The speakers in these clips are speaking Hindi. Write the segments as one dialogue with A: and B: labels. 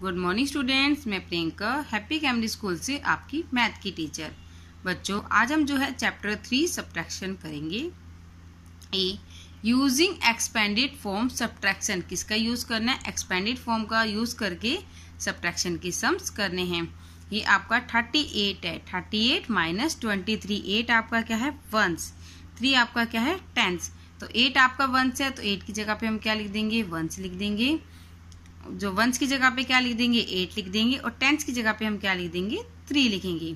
A: गुड मॉर्निंग स्टूडेंट्स मैं प्रियंका हैप्पी कैमरी स्कूल से आपकी मैथ की टीचर बच्चों आज हम जो है चैप्टर थ्री सब्ट्रैक्शन करेंगे a using expanded form subtraction किसका यूज़ करना है एक्सपेंडेड फॉर्म का यूज़ करके सब्ट्रैक्शन के सम्स करने हैं ये आपका थर्टी एट है thirty eight minus twenty three eight आपका क्या है वंस थ्री आपका क्या है टेंस तो एट आपका वंस है तो एट की जगह पे हम क्या लिख देंगे वंस लिख देंगे जो वंस की जगह पे क्या लिख देंगे एट लिख देंगे और टेंथ की जगह पे हम क्या लिख देंगे थ्री लिखेंगे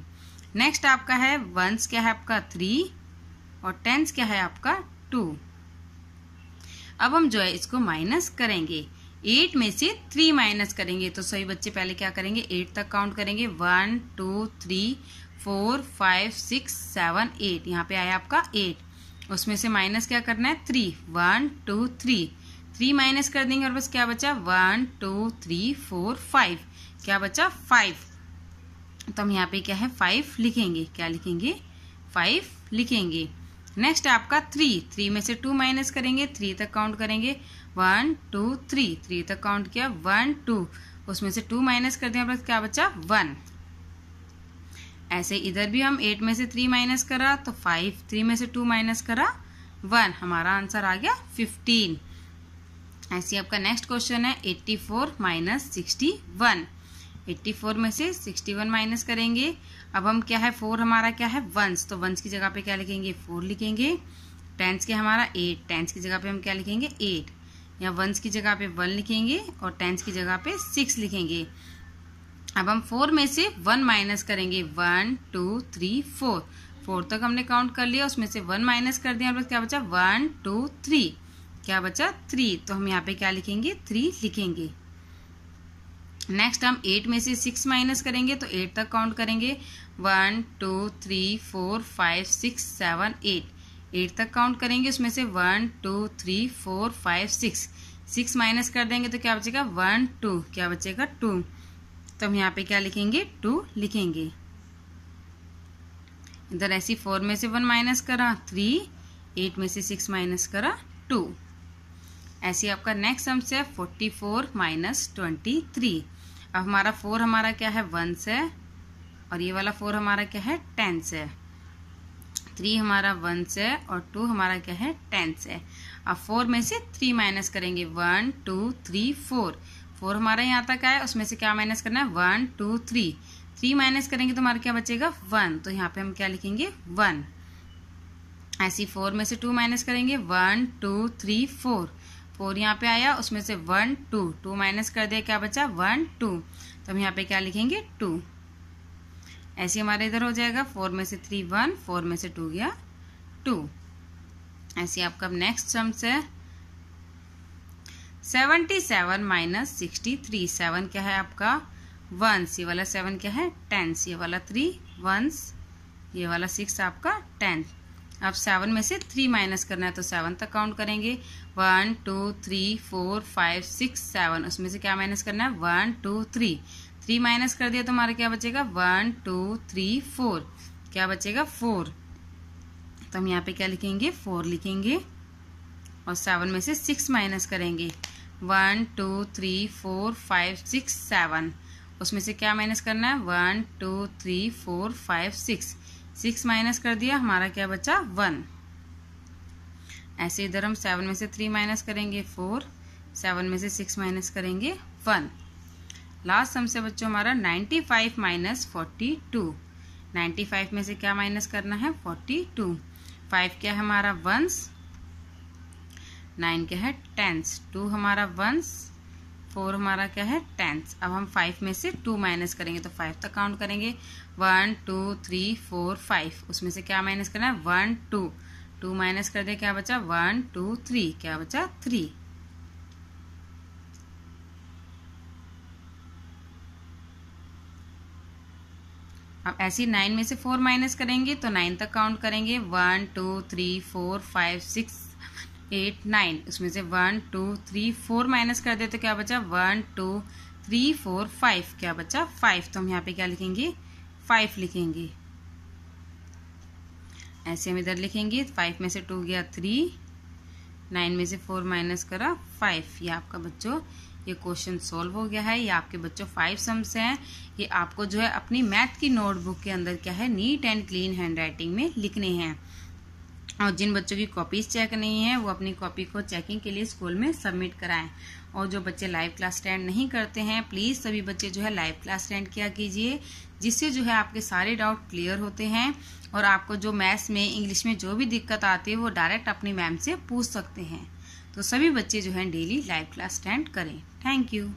A: नेक्स्ट आपका है वंस क्या है आपका थ्री और टेंस क्या है आपका टू अब हम जो है इसको माइनस करेंगे एट में से थ्री माइनस करेंगे तो सभी बच्चे पहले क्या करेंगे एट तक काउंट करेंगे one two three four five six seven eight यहाँ पे आया आपका एट उसमें से माइनस क्या करना है three one two three three minus कर देंगे और बस क्या बचा one two three four five क्या बचा फाइव तो हम यहाँ पे क्या है फाइव लिखेंगे क्या लिखेंगे फाइव लिखेंगे नेक्स्ट आपका थ्री थ्री में से टू माइनस करेंगे थ्री तक काउंट करेंगे वन टू थ्री थ्री तक काउंट किया वन टू उसमें से टू माइनस कर बस क्या बचा वन ऐसे इधर भी हम एट में से थ्री माइनस करा तो फाइव थ्री में से टू माइनस करा वन हमारा आंसर आ गया फिफ्टीन ऐसे आपका नेक्स्ट क्वेश्चन है eighty four minus sixty one eighty four में से सिक्सटी वन माइनस करेंगे अब हम क्या है फोर हमारा क्या है वंस तो वंस की जगह पे क्या लिखेंगे फोर लिखेंगे टेंस के हमारा एट टेंस की जगह पे हम क्या लिखेंगे एट या वंस की जगह पे वन लिखेंगे और टेंस की जगह पे सिक्स लिखेंगे अब हम फोर में से वन माइनस करेंगे one two three four four तक हमने काउंट कर लिया उसमें से वन माइनस कर दिया और मतलब क्या बचा वन टू थ्री क्या बचा थ्री तो हम यहाँ पे क्या लिखेंगे थ्री लिखेंगे नेक्स्ट हम एट में से सिक्स माइनस करेंगे तो एट तक काउंट करेंगे one two three four five six seven eight eight तक काउंट करेंगे उसमें से one two three four five six six minus कर देंगे तो क्या बचेगा वन टू क्या बचेगा टू तो हम यहाँ पे क्या लिखेंगे टू लिखेंगे इधर ऐसी फोर में से वन माइनस करा थ्री एट में से सिक्स माइनस करा टू ऐसे आपका नेक्स्ट सम्स है forty four minus twenty three अब हमारा फोर हमारा क्या है वन से और ये वाला फोर हमारा क्या है टेन से थ्री हमारा वन से और टू हमारा क्या है टेन से अब फोर में से थ्री माइनस करेंगे one two three four four हमारा यहाँ तक आया उसमें से क्या माइनस करना है one two three three minus करेंगे तो हमारा क्या बचेगा वन तो यहाँ पे हम क्या लिखेंगे वन ऐसी फोर में से टू माइनस करेंगे one two three four four यहाँ पे आया उसमें से वन टू टू माइनस कर दिया क्या बचा वन टू तो हम यहाँ पे क्या लिखेंगे टू ऐसे हमारे इधर हो जाएगा फोर में से थ्री वन फोर में से टू गया टू ऐसे आपका नेक्स्ट सम से seventy seven minus sixty three seven क्या है आपका वन ये वाला सेवन क्या है टेंस ये वाला थ्री वंस ये वाला सिक्स आपका टेंथ अब सेवन में से थ्री माइनस करना है तो सेवन तक काउंट करेंगे one two three four five six seven उसमें से क्या माइनस करना है one two three three minus कर दिया तो हमारा क्या बचेगा वन टू थ्री फोर क्या बचेगा फोर तो हम यहाँ पे क्या लिखेंगे फोर लिखेंगे और सेवन में से सिक्स माइनस करेंगे one two three four five six seven उसमें से क्या माइनस करना है one two three four five six six minus कर दिया हमारा क्या बचा वन ऐसे इधर हम सेवन में से थ्री माइनस करेंगे फोर सेवन में से सिक्स माइनस करेंगे वन लास्ट हमसे बच्चों हमारा ninety five minus forty two ninety five में से क्या माइनस करना है फोर्टी टू फाइव क्या है हमारा वंस नाइन क्या है टेंस टू हमारा वंस फोर हमारा क्या है टेंथ अब हम फाइव में से टू माइनस करेंगे तो फाइव तक काउंट करेंगे one two three four five उसमें से क्या माइनस करना है वन टू टू माइनस कर दे क्या बचा वन टू थ्री क्या बचा थ्री अब ऐसी नाइन में से फोर माइनस करेंगे तो नाइन तक काउंट करेंगे one two three four five six eight nine उसमें से one two three four minus कर दे तो क्या बचा one two three four five क्या बचा फाइव तो हम यहाँ पे क्या लिखेंगे फाइव लिखेंगे ऐसे हम इधर लिखेंगे फाइव में से टू गया थ्री नाइन में से फोर माइनस करा फाइव ये आपका बच्चों ये क्वेश्चन सॉल्व हो गया है ये आपके बच्चों फाइव सम्स हैं ये आपको जो है अपनी मैथ की नोटबुक के अंदर क्या है neat and clean handwriting में लिखने हैं और जिन बच्चों की कॉपीज चेक नहीं है वो अपनी कॉपी को चेकिंग के लिए स्कूल में सबमिट कराएं और जो बच्चे लाइव क्लास अटेंड नहीं करते हैं प्लीज़ सभी बच्चे जो है लाइव क्लास अटेंड किया कीजिए जिससे जो है आपके सारे डाउट क्लियर होते हैं और आपको जो मैथ्स में इंग्लिश में जो भी दिक्कत आती है वो डायरेक्ट अपनी मैम से पूछ सकते हैं तो सभी बच्चे जो हैं डेली लाइव क्लास अटेंड करें थैंक यू